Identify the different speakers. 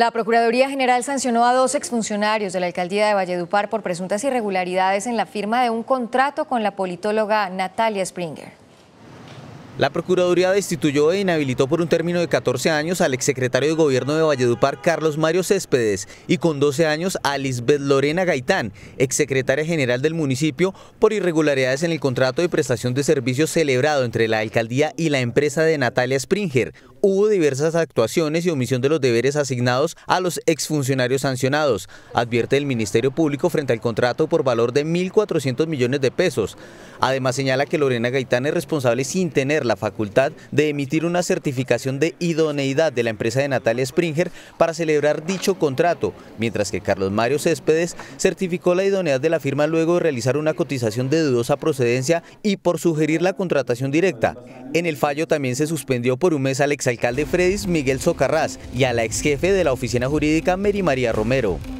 Speaker 1: La Procuraduría General sancionó a dos exfuncionarios de la alcaldía de Valledupar por presuntas irregularidades en la firma de un contrato con la politóloga Natalia Springer.
Speaker 2: La Procuraduría destituyó e inhabilitó por un término de 14 años al exsecretario de Gobierno de Valledupar, Carlos Mario Céspedes, y con 12 años a Lisbeth Lorena Gaitán, exsecretaria general del municipio, por irregularidades en el contrato de prestación de servicios celebrado entre la alcaldía y la empresa de Natalia Springer. Hubo diversas actuaciones y omisión de los deberes asignados a los exfuncionarios sancionados, advierte el Ministerio Público frente al contrato por valor de 1.400 millones de pesos. Además señala que Lorena Gaitán es responsable sin tener la facultad de emitir una certificación de idoneidad de la empresa de Natalia Springer para celebrar dicho contrato, mientras que Carlos Mario Céspedes certificó la idoneidad de la firma luego de realizar una cotización de dudosa procedencia y por sugerir la contratación directa. En el fallo también se suspendió por un mes al exalcalde Fredis Miguel Socarrás y a la exjefe de la oficina jurídica Mary María Romero.